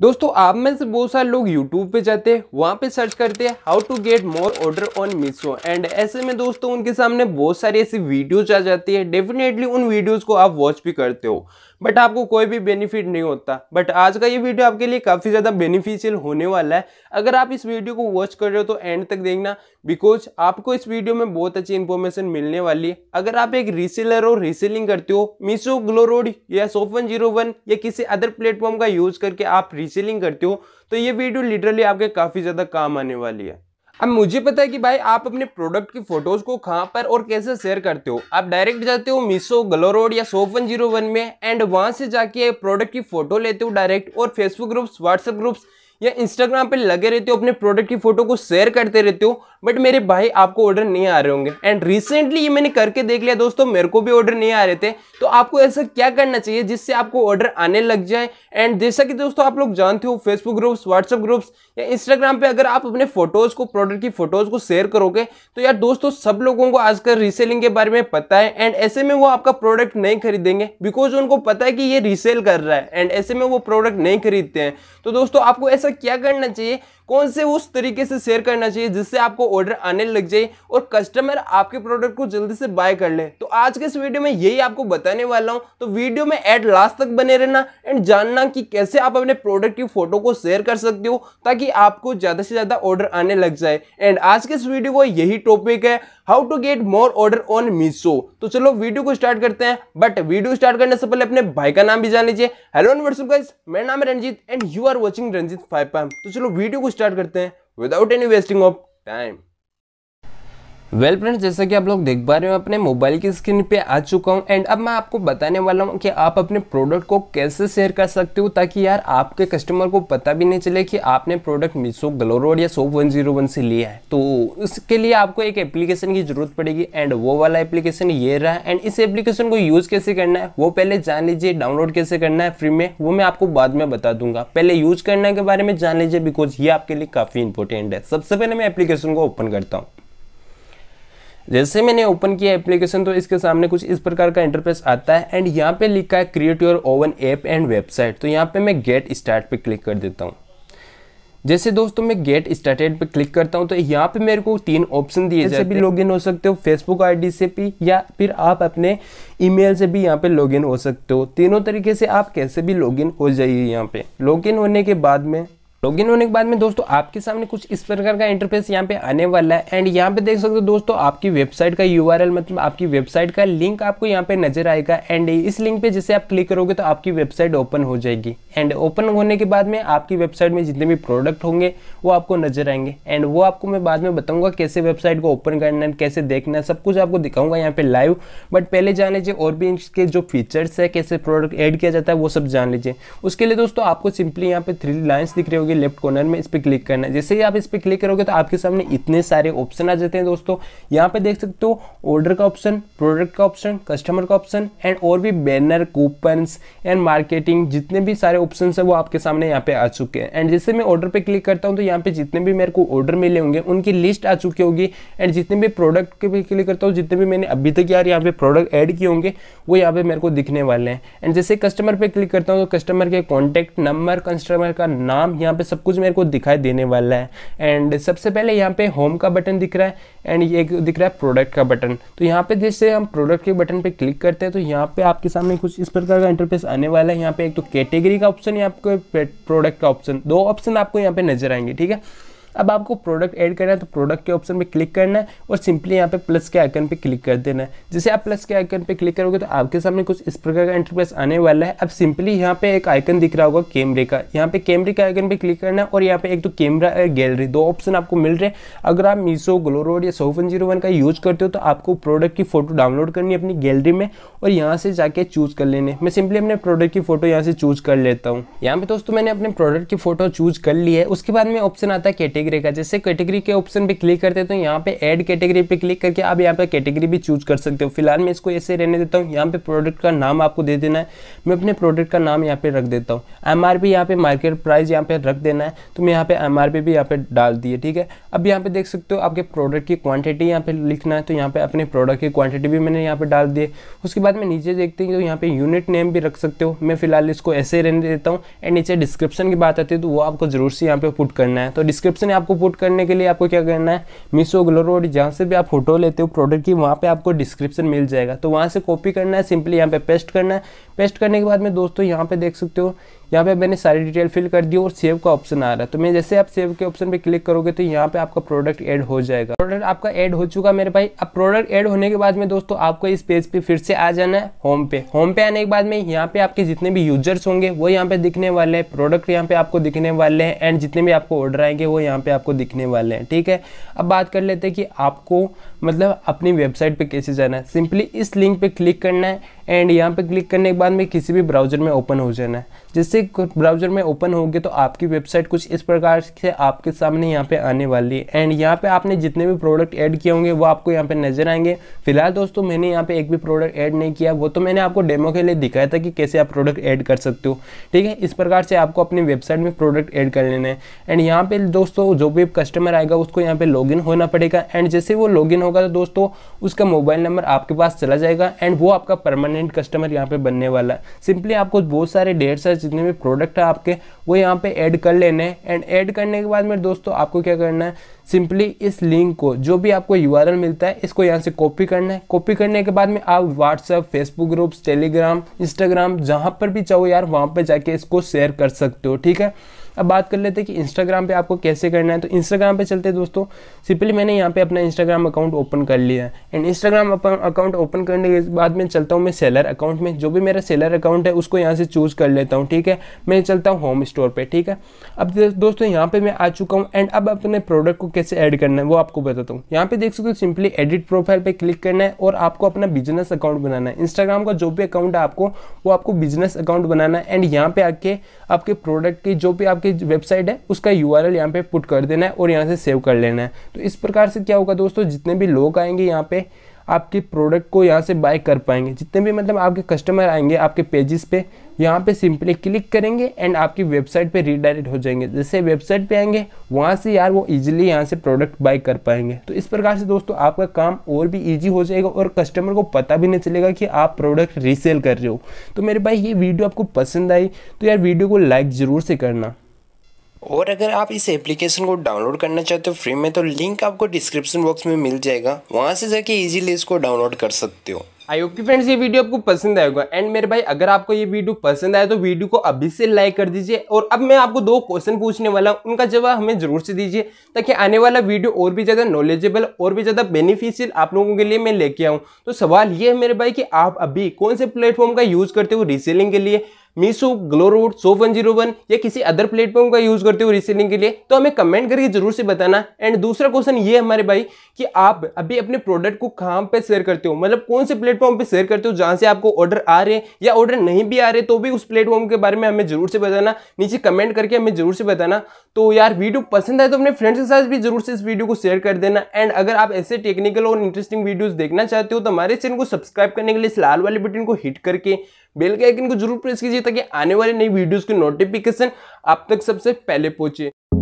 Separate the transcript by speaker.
Speaker 1: दोस्तों आप में से बहुत सारे लोग YouTube पे जाते हैं वहाँ पे सर्च करते हैं how to get more order on Meesho and ऐसे में दोस्तों उनके सामने बहुत सारी ऐसी वीडियोज आ जाती है डेफिनेटली उन वीडियोज को आप वॉच भी करते हो बट आपको कोई भी बेनिफिट नहीं होता बट आज का ये वीडियो आपके लिए काफ़ी ज़्यादा बेनिफिशियल होने वाला है अगर आप इस वीडियो को वॉच कर रहे हो तो एंड तक देखना बिकॉज आपको इस वीडियो में बहुत अच्छी इन्फॉर्मेशन मिलने वाली है अगर आप एक रीसेलर हो रीसेलिंग करते हो मीशो ग्लोरोड या सोफन जीरो वन या किसी अदर प्लेटफॉर्म का यूज करके आप रीसेलिंग करते हो तो ये वीडियो लिटरली आपके काफ़ी ज़्यादा काम आने वाली है अब मुझे पता है कि भाई आप अपने प्रोडक्ट की फोटोज को कहाँ पर और कैसे शेयर करते हो आप डायरेक्ट जाते हो मीशो गलो रोड या सोफ वन जीरो वन में एंड वहां से जाके प्रोडक्ट की फोटो लेते हो डायरेक्ट और फेसबुक ग्रुप्स व्हाट्सएप ग्रुप्स या इंस्टाग्राम पे लगे रहते हो अपने प्रोडक्ट की फोटो को शेयर करते रहते हो बट मेरे भाई आपको ऑर्डर नहीं आ रहे होंगे एंड रिसेंटली ये मैंने करके देख लिया दोस्तों मेरे को भी ऑर्डर नहीं आ रहे थे तो आपको ऐसा क्या करना चाहिए जिससे आपको ऑर्डर आने लग जाए एंड जैसा कि दोस्तों आप लोग जानते हो फेसबुक ग्रुप्स व्हाट्सअप ग्रुप्स या इंस्टाग्राम पे अगर आप अपने फोटोज़ को प्रोडक्ट की फ़ोटोज़ को शेयर करोगे तो यार दोस्तों सब लोगों को आजकल रीसेलिंग के बारे में पता है एंड ऐसे में वो आपका प्रोडक्ट नहीं खरीदेंगे बिकॉज उनको पता है कि ये रीसेल कर रहा है एंड ऐसे में वो प्रोडक्ट नहीं खरीदते हैं तो दोस्तों आपको ऐसा क्या करना चाहिए कौन से उस तरीके से शेयर करना चाहिए जिससे आपको ऑर्डर आने लग जाए और कस्टमर आपके प्रोडक्ट को जल्दी से बाय कर ले तो आज के इस वीडियो में यही आपको बताने वाला हूँ तो वीडियो में एट लास्ट तक बने रहना एंड जानना कि कैसे आप अपने प्रोडक्ट की फोटो को शेयर कर सकते हो ताकि आपको ज़्यादा से ज़्यादा ऑर्डर आने लग जाए एंड आज के इस वीडियो को यही टॉपिक है how to get more order on Meesho तो चलो वीडियो को स्टार्ट करते हैं बट वीडियो स्टार्ट करने से पहले अपने भाई का नाम भी जान लीजिए हेलो एंड गाइस मेरा नाम है Ranjeet and you are watching Ranjeet five तो चलो वीडियो को स्टार्ट करते हैं without any wasting of time well friends जैसा कि आप लोग देख पा रहे हो अपने मोबाइल की स्क्रीन पे आ चुका हूँ एंड अब मैं आपको बताने वाला हूँ कि आप अपने प्रोडक्ट को कैसे शेयर कर सकते हो ताकि यार आपके कस्टमर को पता भी नहीं चले कि आपने प्रोडक्ट मिसो ग्लो रोड या सोप वन जीरो वन से लिया है तो इसके लिए आपको एक एप्लीकेशन की जरूरत पड़ेगी एंड वो वाला एप्लीकेशन ये रहा एंड इस एप्लीकेशन को यूज़ कैसे करना है वो पहले जान लीजिए डाउनलोड कैसे करना है फ्री में वो मैं आपको बाद में बता दूंगा पहले यूज करने के बारे में जान लीजिए बिकॉज ये आपके लिए काफ़ी इंपॉर्टेंट है सबसे पहले मैं एप्लीकेशन को ओपन करता हूँ जैसे मैंने ओपन किया एप्लीकेशन तो इसके सामने कुछ इस प्रकार का इंटरफेस आता है एंड यहाँ पे लिखा है create your own app and website तो यहाँ पे मैं गेट स्टार्ट पे क्लिक कर देता हूँ जैसे दोस्तों मैं गेट स्टार्टेड पे क्लिक करता हूँ तो यहाँ पे मेरे को तीन ऑप्शन दिए हैं भी इन हो सकते हो फेसबुक आईडी से भी या फिर आप अपने ईमेल से भी यहाँ पे लॉग हो सकते हो तीनों तरीके से आप कैसे भी लॉग हो जाइए यहाँ पे लॉग होने के बाद में लॉगिन होने के बाद में दोस्तों आपके सामने कुछ इस प्रकार का इंटरफेस यहाँ पे आने वाला है एंड यहाँ पे देख सकते हो दोस्तों आपकी वेबसाइट का यू मतलब आपकी वेबसाइट का लिंक आपको यहाँ पे नजर आएगा एंड इस लिंक पे जैसे आप क्लिक करोगे तो आपकी वेबसाइट ओपन हो जाएगी एंड ओपन होने के बाद में आपकी वेबसाइट में जितने भी प्रोडक्ट होंगे वो आपको नजर आएंगे एंड वो आपको मैं बाद में बताऊंगा कैसे वेबसाइट को ओपन करना है कैसे देखना है सब कुछ आपको दिखाऊंगा यहाँ पे लाइव बट पहले जान लीजिए और भी इसके जो फीचर्स है कैसे प्रोडक्ट ऐड किया जाता है वो सब जान लीजिए उसके लिए दोस्तों आपको सिंपली यहाँ पे थ्री लाइन्स दिख रही होगी के लेफ्ट कॉर्नर में इस पर क्लिक करना है जैसे ही आप इस पर क्लिक करोगे तो आपके सामने इतने सारे ऑप्शन आ जाते हैं दोस्तों यहाँ पे देख सकते हो ऑर्डर का ऑप्शन प्रोडक्ट का ऑप्शन कस्टमर का ऑप्शन एंड और भी बैनर कूपन्स एंड मार्केटिंग जितने भी सारे ऑप्शन है वो आपके सामने यहाँ पे आ चुके हैं एंड जैसे मैं ऑर्डर पर क्लिक करता हूँ तो यहाँ पे जितने भी मेरे को ऑर्डर मिले होंगे उनकी लिस्ट आ चुकी होगी एंड जितने भी प्रोडक्ट के भी क्लिक करता हूँ जितने भी मैंने अभी तक यार यहाँ पे प्रोडक्ट ऐड किए होंगे वो यहाँ पे मेरे को दिखने वाले हैं एंड जैसे कस्टमर पे क्लिक करता हूँ तो कस्टमर के कॉन्टैक्ट नंबर कस्टमर का नाम यहाँ पे पे सब कुछ मेरे को दिखाई देने वाला है एंड सबसे पहले यहाँ पे होम का बटन दिख रहा है एंड ये दिख रहा है प्रोडक्ट का बटन तो यहाँ पे जैसे हम प्रोडक्ट के बटन पे क्लिक करते हैं तो यहाँ पे आपके सामने कुछ इस प्रकार का इंटरफेस आने वाला है यहाँ पे एक तो कैटेगरी का ऑप्शन या आपको प्रोडक्ट का ऑप्शन दो ऑप्शन आपको यहाँ पे नजर आएंगे ठीक है अब आपको प्रोडक्ट ऐड करना है तो प्रोडक्ट के ऑप्शन पे क्लिक करना है और सिंपली यहाँ पे प्लस के आइकन पे क्लिक कर देना है जैसे आप प्लस के आइकन पे क्लिक करोगे तो आपके सामने कुछ इस प्रकार का इंटरफेस आने वाला है अब सिंपली यहाँ पे एक आइकन दिख रहा होगा कैमरे का यहाँ पे कैमरे के आइकन पे क्लिक करना है और यहाँ पे एक तो कैमरा और गैलरी दो ऑप्शन आपको मिल रहे हैं अगर आप मीशो ग्लोरोड या सोफन जीरो वन का यूज करते हो तो आपको प्रोडक्ट की फोटो डाउनलोड करनी है अपनी गैलरी में और यहाँ से जाके चूज कर लेने मैं सिंपली अपने प्रोडक्ट की फोटो यहाँ से चूज कर लेता हूँ यहाँ पे दोस्तों मैंने अपने प्रोडक्ट की फोटो चूज कर ली है उसके बाद में ऑप्शन आता है कैटेगरी कैटेगरी का जैसे कैटेगरी के ऑप्शन पे क्लिक करते हैं तो यहाँ पे ऐड कैटेगरी पे क्लिक करके आप यहाँ पे कैटेगरी भी चूज कर सकते हो फिलहाल मैं इसको ऐसे रहने देता हूँ यहाँ पे प्रोडक्ट का नाम आपको दे देना है मैं अपने प्रोडक्ट का नाम यहाँ पे रख देता हूँ एम आर यहाँ पे मार्केट प्राइस यहाँ पे रख देना है तो मैं यहाँ पे एम भी यहाँ पे डाल दिए ठीक है अब यहाँ पे देख सकते हो आपके प्रोडक्ट की क्वान्टिटी यहाँ पे लिखना है तो यहाँ पे अपने प्रोडक्ट की क्वान्टिटी भी मैंने यहाँ पे डाल दिए उसके बाद में नीचे देखते हैं तो यहाँ पे यूनिट नेम भी रख सकते हो मैं फिलहाल इसको ऐसे रहने देता हूँ एंड नीचे डिस्क्रिप्शन की बात आती है तो वो आपको जरूर से यहाँ पे पुट करना है तो डिस्क्रिप्शन में आपको पुट करने के लिए आपको क्या करना है मीशो ग्लोरोड जहाँ से भी आप फोटो लेते हो प्रोडक्ट की वहाँ पे आपको डिस्क्रिप्शन मिल जाएगा तो वहाँ से कॉपी करना है सिंपली यहाँ पे पेस्ट करना है पेस्ट करने के बाद में दोस्तों यहाँ पे देख सकते हो यहाँ पे मैंने सारी डिटेल फिल कर दी और सेव का ऑप्शन आ रहा है तो मैं जैसे आप सेव के ऑप्शन पे क्लिक करोगे तो यहाँ पे आपका प्रोडक्ट ऐड हो जाएगा प्रोडक्ट आपका ऐड हो चुका मेरे भाई अब प्रोडक्ट ऐड होने के बाद में दोस्तों आपको इस पेज पे फिर से आ जाना है होम पे होम पे आने के बाद में यहाँ पे आपके जितने भी यूजर्स होंगे वो यहाँ पे दिखने वाले हैं प्रोडक्ट यहाँ पे आपको दिखने वाले हैं एंड जितने भी आपको ऑर्डर आएंगे वो यहाँ पे आपको दिखने वाले हैं ठीक है अब बात कर लेते हैं कि आपको मतलब अपनी वेबसाइट पर कैसे जाना है सिंपली इस लिंक पे क्लिक करना है एंड यहाँ पे क्लिक करने के बाद में किसी भी ब्राउजर में ओपन हो जाना है जिससे ब्राउजर में ओपन होगी तो आपकी वेबसाइट कुछ इस प्रकार से आपके सामने यहाँ पे आने वाली है एंड यहाँ पे आपने जितने भी प्रोडक्ट ऐड किए होंगे वो आपको यहाँ पे नजर आएंगे फिलहाल दोस्तों मैंने यहाँ पे एक भी प्रोडक्ट ऐड नहीं किया वो तो मैंने आपको डेमो के लिए दिखाया था कि कैसे आप प्रोडक्ट ऐड कर सकते हो ठीक है इस प्रकार से आपको अपनी वेबसाइट में प्रोडक्ट ऐड कर लेना है एंड यहाँ पे दोस्तों जो भी कस्टमर आएगा उसको यहाँ पे लॉग होना पड़ेगा एंड जैसे वो लॉग होगा तो दोस्तों उसका मोबाइल नंबर आपके पास चला जाएगा एंड वो आपका परमानेंट कस्टमर यहाँ पे बनने वाला सिंपली आपको बहुत सारे डेढ़ सारे जितने जितने भी प्रोडक्ट हैं आपके वो यहाँ पे ऐड कर लेने हैं एंड ऐड करने के बाद में दोस्तों आपको क्या करना है सिंपली इस लिंक को जो भी आपको यू मिलता है इसको यहाँ से कॉपी करना है कॉपी करने के बाद में आप WhatsApp Facebook groups Telegram Instagram जहाँ पर भी चाहो यार वहाँ पर जाके इसको शेयर कर सकते हो ठीक है अब बात कर लेते हैं कि इंस्टाग्राम पे आपको कैसे करना है तो इंस्टाग्राम पे चलते हैं दोस्तों सिंपली मैंने यहाँ पे अपना इंस्टाग्राम अकाउंट ओपन कर लिया है एंड इंस्टाग्राम अकाउंट ओपन करने के बाद मैं चलता हूँ मैं सेलर अकाउंट में जो भी मेरा सेलर अकाउंट है उसको यहाँ से चूज़ कर लेता हूँ ठीक है मैं चलता हूँ होम स्टोर पर ठीक है अब दोस्तों यहाँ पर मैं आ चुका हूँ एंड अब अपने प्रोडक्ट को कैसे ऐड करना है वो आपको बताता हूँ यहाँ पर देख सकते हो सिंपली एडिट प्रोफाइल पर क्लिक करना है और आपको अपना बिजनेस अकाउंट बनाना है इंस्टाग्राम का जो भी अकाउंट है आपको वो आपको बिजनेस अकाउंट बनाना है एंड यहाँ पे आके आपके प्रोडक्ट की जो भी आप आपकी वेबसाइट है उसका यू आर यहाँ पे पुट कर देना है और यहाँ से सेव कर लेना है तो इस प्रकार से क्या होगा दोस्तों जितने भी लोग आएंगे यहाँ पे आपके प्रोडक्ट को यहाँ से बाय कर पाएंगे जितने भी मतलब आपके कस्टमर आएंगे आपके पेजेस पे यहाँ पे सिंपली क्लिक करेंगे एंड आपकी वेबसाइट पे रीडायरेक्ट हो जाएंगे जैसे वेबसाइट पे आएंगे वहाँ से यार वो इजीली यहाँ से प्रोडक्ट बाय कर पाएंगे तो इस प्रकार से दोस्तों आपका काम और भी इजी हो जाएगा और कस्टमर को पता भी नहीं चलेगा कि आप प्रोडक्ट रीसेल कर रहे हो तो मेरे भाई ये वीडियो आपको पसंद आई तो यार वीडियो को लाइक ज़रूर से करना और अगर आप इस एप्लीकेशन को डाउनलोड करना चाहते हो फ्री में तो लिंक आपको डिस्क्रिप्शन बॉक्स में मिल जाएगा वहाँ से जाके इजीली इसको डाउनलोड कर सकते हो आई होप कि फ्रेंड्स ये वीडियो आपको पसंद आएगा एंड मेरे भाई अगर आपको ये वीडियो पसंद आए तो वीडियो को अभी से लाइक कर दीजिए और अब मैं आपको दो क्वेश्चन पूछने वाला हूँ उनका जवाब हमें जरूर से दीजिए ताकि आने वाला वीडियो और भी ज़्यादा नॉलेजेबल और भी ज़्यादा बेनिफिशियल आप लोगों के लिए मैं लेके आऊँ तो सवाल ये है मेरे भाई कि आप अभी कौन से प्लेटफॉर्म का यूज़ करते हो रीसेलिंग के लिए Meesho GlowRoad shop one zero one या किसी अदर प्लेटफॉर्म का यूज करते हो रीसेलिंग के लिए तो हमें कमेंट करके जरूर से बताना एंड दूसरा क्वेश्चन ये हमारे भाई कि आप अभी अपने प्रोडक्ट को कहाँ पे शेयर करते हो मतलब कौन से प्लेटफॉर्म पे शेयर करते हो जहाँ से आपको ऑर्डर आ रहे हैं या ऑर्डर नहीं भी आ रहे तो भी उस प्लेटफॉर्म के बारे में हमें जरूर से बताना नीचे कमेंट करके हमें जरूर से बताना तो यार वीडियो पसंद आए तो अपने फ्रेंड्स के साथ भी जरूर से इस वीडियो को शेयर कर देना एंड अगर आप ऐसे टेक्निकल और इंटरेस्टिंग वीडियोज देखना चाहते हो तो हमारे चैनल को सब्सक्राइब करने के लिए इस लाल वाले बटन को हिट करके बेल के आइकन को जरूर प्रेस कीजिए ताकि आने वाले नई वीडियोस की नोटिफिकेशन आप तक सबसे पहले पहुंचे